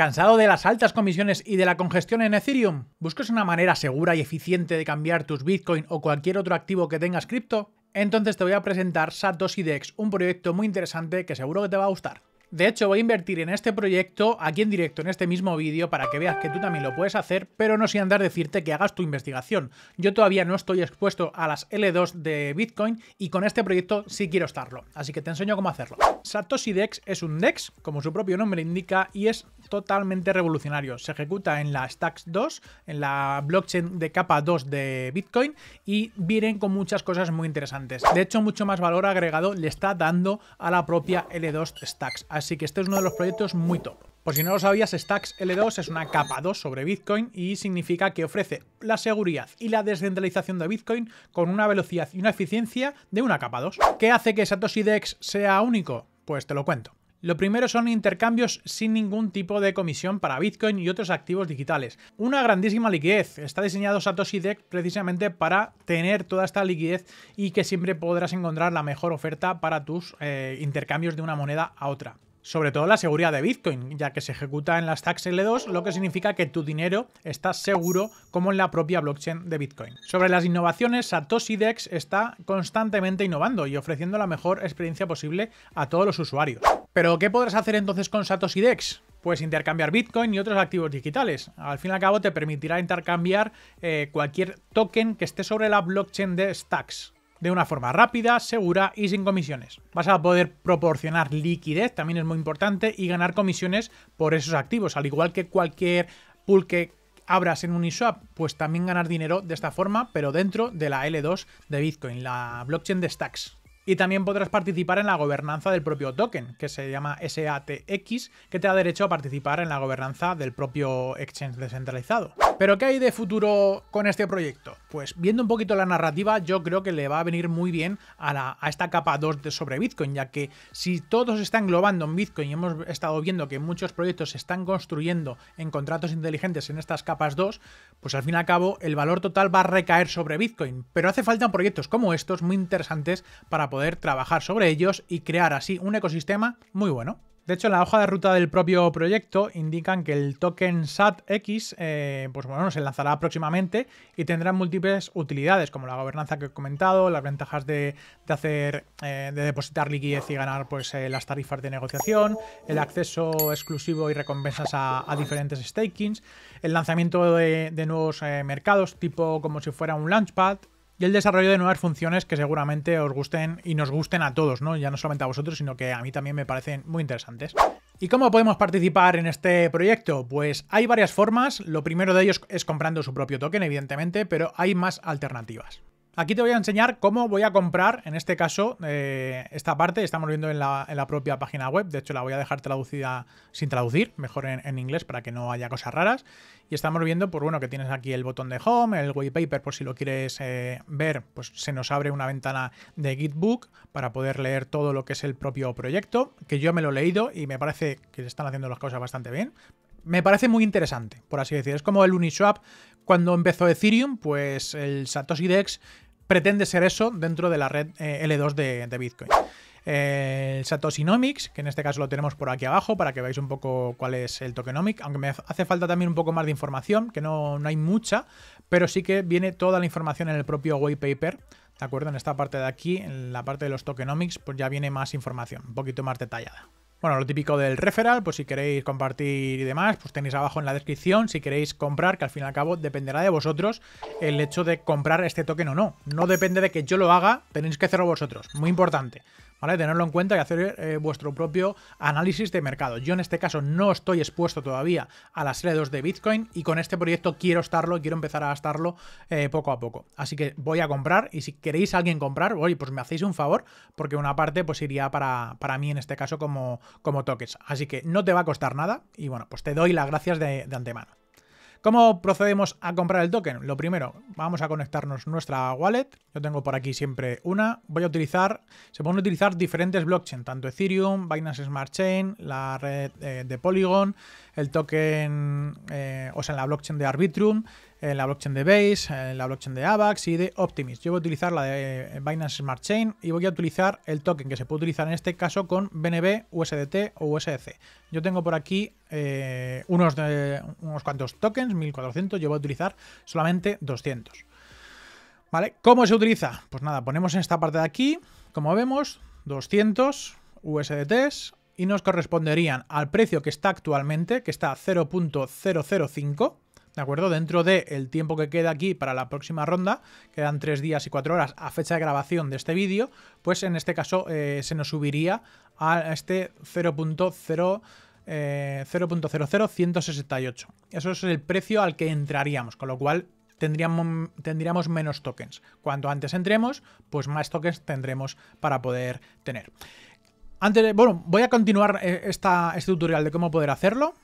¿Cansado de las altas comisiones y de la congestión en Ethereum? ¿Buscas una manera segura y eficiente de cambiar tus Bitcoin o cualquier otro activo que tengas cripto? Entonces te voy a presentar Satoshi Dex, un proyecto muy interesante que seguro que te va a gustar. De hecho, voy a invertir en este proyecto aquí en directo, en este mismo vídeo, para que veas que tú también lo puedes hacer, pero no sin andar decirte que hagas tu investigación. Yo todavía no estoy expuesto a las L2 de Bitcoin y con este proyecto sí quiero estarlo, así que te enseño cómo hacerlo. Satoshi Dex es un DEX, como su propio nombre indica, y es totalmente revolucionario. Se ejecuta en la Stacks 2, en la blockchain de capa 2 de Bitcoin, y vienen con muchas cosas muy interesantes. De hecho, mucho más valor agregado le está dando a la propia L2 Stacks así que este es uno de los proyectos muy top. Por si no lo sabías, Stacks L2 es una capa 2 sobre Bitcoin y significa que ofrece la seguridad y la descentralización de Bitcoin con una velocidad y una eficiencia de una capa 2. ¿Qué hace que Satoshi Dex sea único? Pues te lo cuento. Lo primero son intercambios sin ningún tipo de comisión para Bitcoin y otros activos digitales. Una grandísima liquidez. Está diseñado Satoshi Dex precisamente para tener toda esta liquidez y que siempre podrás encontrar la mejor oferta para tus eh, intercambios de una moneda a otra. Sobre todo la seguridad de Bitcoin, ya que se ejecuta en las Stacks L2, lo que significa que tu dinero está seguro como en la propia blockchain de Bitcoin. Sobre las innovaciones, Satoshi Dex está constantemente innovando y ofreciendo la mejor experiencia posible a todos los usuarios. Pero, ¿qué podrás hacer entonces con Satoshi Dex? Pues intercambiar Bitcoin y otros activos digitales. Al fin y al cabo, te permitirá intercambiar eh, cualquier token que esté sobre la blockchain de Stacks de una forma rápida, segura y sin comisiones. Vas a poder proporcionar liquidez, también es muy importante, y ganar comisiones por esos activos, al igual que cualquier pool que abras en Uniswap, pues también ganar dinero de esta forma, pero dentro de la L2 de Bitcoin, la blockchain de Stacks y también podrás participar en la gobernanza del propio token, que se llama SATX, que te da derecho a participar en la gobernanza del propio exchange descentralizado. Pero ¿qué hay de futuro con este proyecto? Pues viendo un poquito la narrativa, yo creo que le va a venir muy bien a, la, esta capa 2 de sobre Bitcoin, ya que si todos se está englobando en Bitcoin y hemos estado viendo que muchos proyectos se están construyendo en contratos inteligentes en estas capas 2, pues al fin y al cabo el valor total va a recaer sobre Bitcoin. Pero hace falta proyectos como estos muy interesantes para poder trabajar sobre ellos y crear así un ecosistema muy bueno. De hecho, en la hoja de ruta del propio proyecto indican que el token SATX X, eh, pues bueno, se lanzará próximamente y tendrá múltiples utilidades, como la gobernanza que he comentado, las ventajas de, hacer eh, de depositar liquidez y ganar pues, eh, las tarifas de negociación, el acceso exclusivo y recompensas a, diferentes stakings, el lanzamiento de nuevos mercados, tipo como si fuera un launchpad, y el desarrollo de nuevas funciones que seguramente os gusten y nos gusten a todos, ¿no? Ya no solamente a vosotros, sino que a mí también me parecen muy interesantes. ¿Y cómo podemos participar en este proyecto? Pues hay varias formas, lo primero de ellos es comprando su propio token, evidentemente, pero hay más alternativas. Aquí te voy a enseñar cómo voy a comprar, en este caso, eh, esta parte, estamos viendo en la, propia página web, de hecho la voy a dejar traducida sin traducir, mejor en, inglés para que no haya cosas raras, y estamos viendo, por pues, bueno, que tienes aquí el botón de Home, el paper, por si lo quieres eh, ver, pues se nos abre una ventana de Gitbook para poder leer todo lo que es el propio proyecto, que yo me lo he leído y me parece que están haciendo las cosas bastante bien, me parece muy interesante, por así decir. Es como el Uniswap cuando empezó Ethereum, pues el Satoshi Dex pretende ser eso dentro de la red eh, L2 de, Bitcoin. Eh, el Satoshi Nomics, que en este caso lo tenemos por aquí abajo para que veáis un poco cuál es el tokenomic, aunque me hace falta también un poco más de información, que no, no hay mucha, pero sí que viene toda la información en el propio white paper ¿De acuerdo? En esta parte de aquí, en la parte de los tokenomics, pues ya viene más información, un poquito más detallada. Bueno, lo típico del referral, pues si queréis compartir y demás, pues tenéis abajo en la descripción si queréis comprar, que al fin y al cabo dependerá de vosotros el hecho de comprar este token o no. No depende de que yo lo haga, tenéis que hacerlo vosotros. Muy importante. Tenerlo en cuenta y hacer eh, vuestro propio análisis de mercado. Yo en este caso no estoy expuesto todavía a las L2 de Bitcoin y con este proyecto quiero estarlo quiero empezar a gastarlo eh, poco a poco. Así que voy a comprar y si queréis alguien comprar, oye, pues me hacéis un favor porque una parte pues iría para, mí en este caso como, como tokens. Así que no te va a costar nada y bueno, pues te doy las gracias de antemano. ¿Cómo procedemos a comprar el token? Lo primero, vamos a conectarnos nuestra wallet. Yo tengo por aquí siempre una. Voy a utilizar, se pueden utilizar diferentes blockchains, tanto Ethereum, Binance Smart Chain, la red eh, de Polygon, el token, eh, o sea, la blockchain de Arbitrum, en la blockchain de Base, en la blockchain de AVAX y de Optimist. Yo voy a utilizar la de eh, Binance Smart Chain y voy a utilizar el token que se puede utilizar en este caso con BNB, USDT o USDC. Yo tengo por aquí eh, unos, unos cuantos tokens, 1400, yo voy a utilizar solamente 200. ¿Vale? ¿Cómo se utiliza? Pues nada, ponemos en esta parte de aquí, como vemos, 200 USDTs y nos corresponderían al precio que está actualmente, que está 0.005 acuerdo? Dentro del tiempo que queda aquí para la próxima ronda, quedan 3 días y 4 horas a fecha de grabación de este vídeo, pues en este caso eh, se nos subiría a este 0.0... 0.00168. Eh, Eso es el precio al que entraríamos, con lo cual Tendríamos, tendríamos, menos tokens. Cuanto antes entremos, pues más tokens tendremos para poder tener. Antes, bueno, voy a continuar eh, esta, este tutorial de cómo poder hacerlo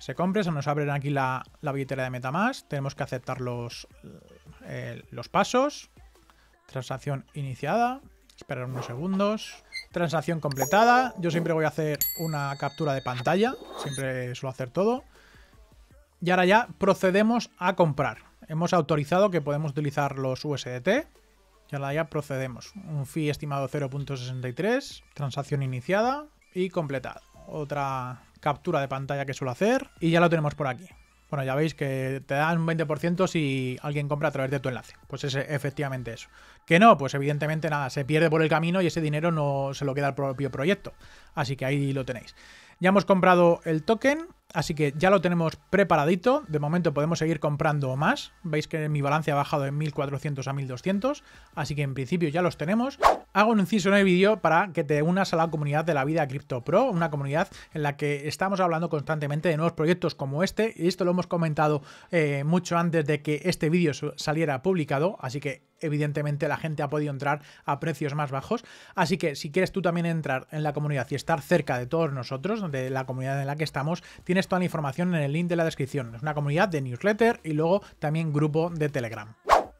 se compre, se nos abren aquí la, la billetera de MetaMask, tenemos que aceptar los, eh, los pasos, transacción iniciada, esperar unos segundos, transacción completada, yo siempre voy a hacer una captura de pantalla, siempre suelo hacer todo, y ahora ya procedemos a comprar, hemos autorizado que podemos utilizar los USDT, y ahora ya procedemos, un fee estimado 0.63, transacción iniciada y completada, otra captura de pantalla que suelo hacer y ya lo tenemos por aquí. Bueno, ya veis que te dan un 20% si alguien compra a través de tu enlace. Pues es efectivamente eso. Que no, pues evidentemente nada, se pierde por el camino y ese dinero no se lo queda al propio proyecto. Así que ahí lo tenéis. Ya hemos comprado el token Así que ya lo tenemos preparadito. De momento podemos seguir comprando más. Veis que mi balance ha bajado de 1400 a 1200. Así que en principio ya los tenemos. Hago un inciso en el vídeo para que te unas a la comunidad de la vida Crypto Pro. Una comunidad en la que estamos hablando constantemente de nuevos proyectos como este. Y esto lo hemos comentado eh, mucho antes de que este vídeo saliera publicado. Así que evidentemente la gente ha podido entrar a precios más bajos. Así que si quieres tú también entrar en la comunidad y estar cerca de todos nosotros, de la comunidad en la que estamos, tienes toda la información en el link de la descripción. Es una comunidad de newsletter y luego también grupo de Telegram.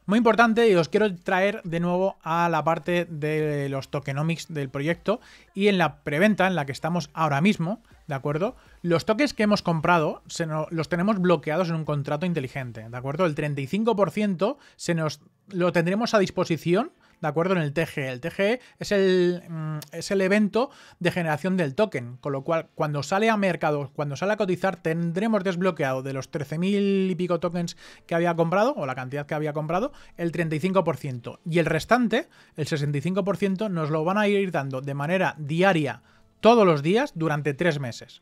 Muy importante y os quiero traer de nuevo a la parte de los tokenomics del proyecto y en la preventa en la que estamos ahora mismo, ¿de acuerdo? Los toques que hemos comprado se los tenemos bloqueados en un contrato inteligente, ¿de acuerdo? El 35% se nos lo tendremos a disposición ¿de acuerdo? En el TGE. El TGE es el, mm, es el evento de generación del token, con lo cual cuando sale a mercado, cuando sale a cotizar, tendremos desbloqueado de los 13.000 y pico tokens que había comprado, o la cantidad que había comprado, el 35%. Y el restante, el 65%, nos lo van a ir dando de manera diaria todos los días durante tres meses.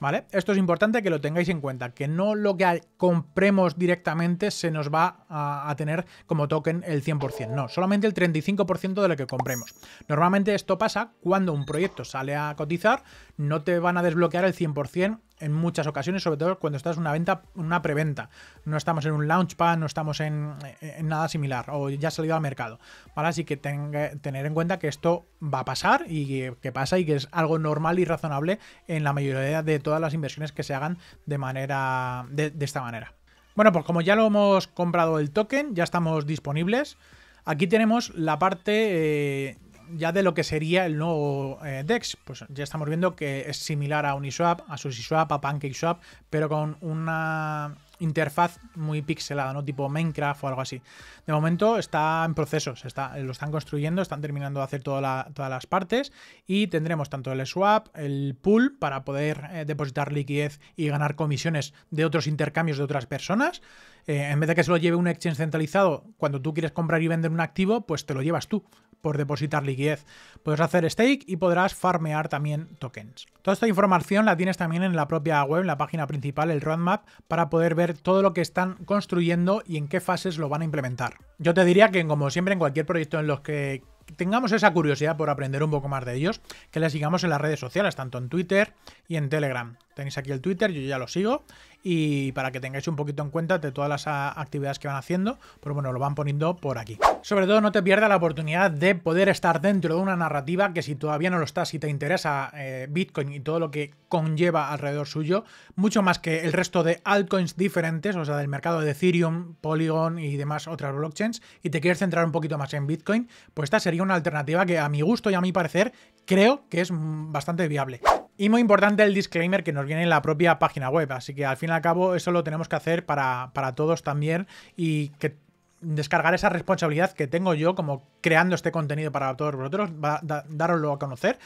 ¿Vale? Esto es importante que lo tengáis en cuenta, que no lo que compremos directamente se nos va a, a tener como token el 100%, no, solamente el 35% de lo que compremos. Normalmente esto pasa cuando un proyecto sale a cotizar, no te van a desbloquear el 100% en muchas ocasiones, sobre todo cuando estás en una venta, una preventa. No estamos en un launchpad, no estamos en, nada similar o ya ha salido al mercado. Así que tener en cuenta que esto va a pasar y que, pasa y que es algo normal y razonable en la mayoría de todas las inversiones que se hagan de manera de, esta manera. Bueno, pues como ya lo hemos comprado el token, ya estamos disponibles. Aquí tenemos la parte eh, ya de lo que sería el nuevo eh, DEX. Pues ya estamos viendo que es similar a Uniswap, a SushiSwap, a PancakeSwap, pero con una interfaz muy pixelada, ¿no? Tipo Minecraft o algo así. De momento está en proceso, se está, lo están construyendo, están terminando de hacer todas las partes y tendremos tanto el swap, el pool para poder eh, depositar liquidez y ganar comisiones de otros intercambios de otras personas. Eh, en vez de que se lo lleve un exchange centralizado, cuando tú quieres comprar y vender un activo, pues te lo llevas tú por depositar liquidez. Podrás hacer stake y podrás farmear también tokens. Toda esta información la tienes también en la propia web, en la página principal, el roadmap, para poder ver todo lo que están construyendo y en qué fases lo van a implementar. Yo te diría que, como siempre, en cualquier proyecto en los que tengamos esa curiosidad por aprender un poco más de ellos, que les sigamos en las redes sociales, tanto en Twitter y en Telegram. Tenéis aquí el Twitter, yo ya lo sigo, y para que tengáis un poquito en cuenta de todas las actividades que van haciendo, pues bueno, lo van poniendo por aquí. Sobre todo no te pierdas la oportunidad de poder estar dentro de una narrativa que si todavía no lo estás, y te interesa eh, Bitcoin y todo lo que conlleva alrededor suyo, mucho más que el resto de altcoins diferentes, o sea, del mercado de Ethereum, Polygon y demás otras blockchains, y te quieres centrar un poquito más en Bitcoin, pues esta sería una alternativa que a mi gusto y a mi parecer creo que es mm, bastante viable. Y muy importante el disclaimer que nos viene en la propia página web, así que al fin y al cabo eso lo tenemos que hacer para, para todos también y que descargar esa responsabilidad que tengo yo como creando este contenido para todos vosotros, daroslo a conocer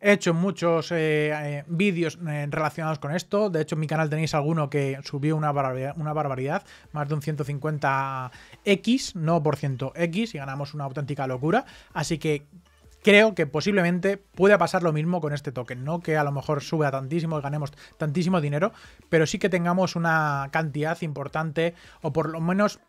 He hecho muchos eh, eh, vídeos eh, relacionados con esto. De hecho, en mi canal tenéis alguno que subió una barbaridad, una barbaridad más de un 150x, no por ciento x, y ganamos una auténtica locura. Así que creo que posiblemente pueda pasar lo mismo con este token, ¿no? Que a lo mejor sube a tantísimo y ganemos tantísimo dinero, pero sí que tengamos una cantidad importante, o por lo menos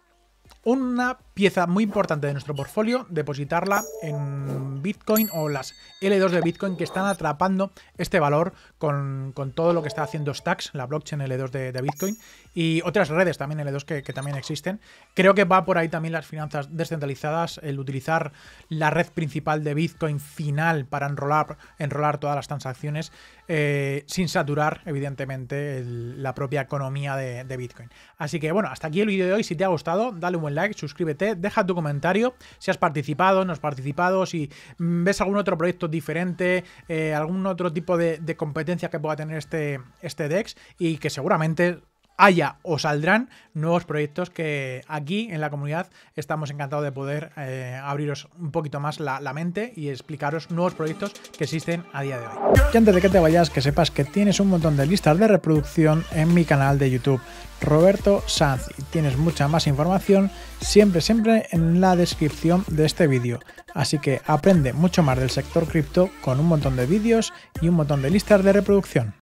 una pieza muy importante de nuestro portfolio, depositarla en Bitcoin o las L2 de Bitcoin que están atrapando este valor con, todo lo que está haciendo Stacks, la blockchain L2 de, de Bitcoin, y otras redes también L2 que, que, también existen. Creo que va por ahí también las finanzas descentralizadas, el utilizar la red principal de Bitcoin final para enrolar, enrolar todas las transacciones eh, sin saturar, evidentemente, la propia economía de, Bitcoin. Así que bueno, hasta aquí el vídeo de hoy. Si te ha gustado, dale un buen like, suscríbete, deja tu comentario si has participado, no has participado, si mm, ves algún otro proyecto diferente, eh, algún otro tipo de, de, competencia que pueda tener este, este DEX y que seguramente haya o saldrán nuevos proyectos que aquí en la comunidad estamos encantados de poder eh, abriros un poquito más la, la, mente y explicaros nuevos proyectos que existen a día de hoy. Y antes de que te vayas, que sepas que tienes un montón de listas de reproducción en mi canal de YouTube, Roberto Sanz, y tienes mucha más información siempre, siempre en la descripción de este vídeo. Así que aprende mucho más del sector cripto con un montón de vídeos y un montón de listas de reproducción.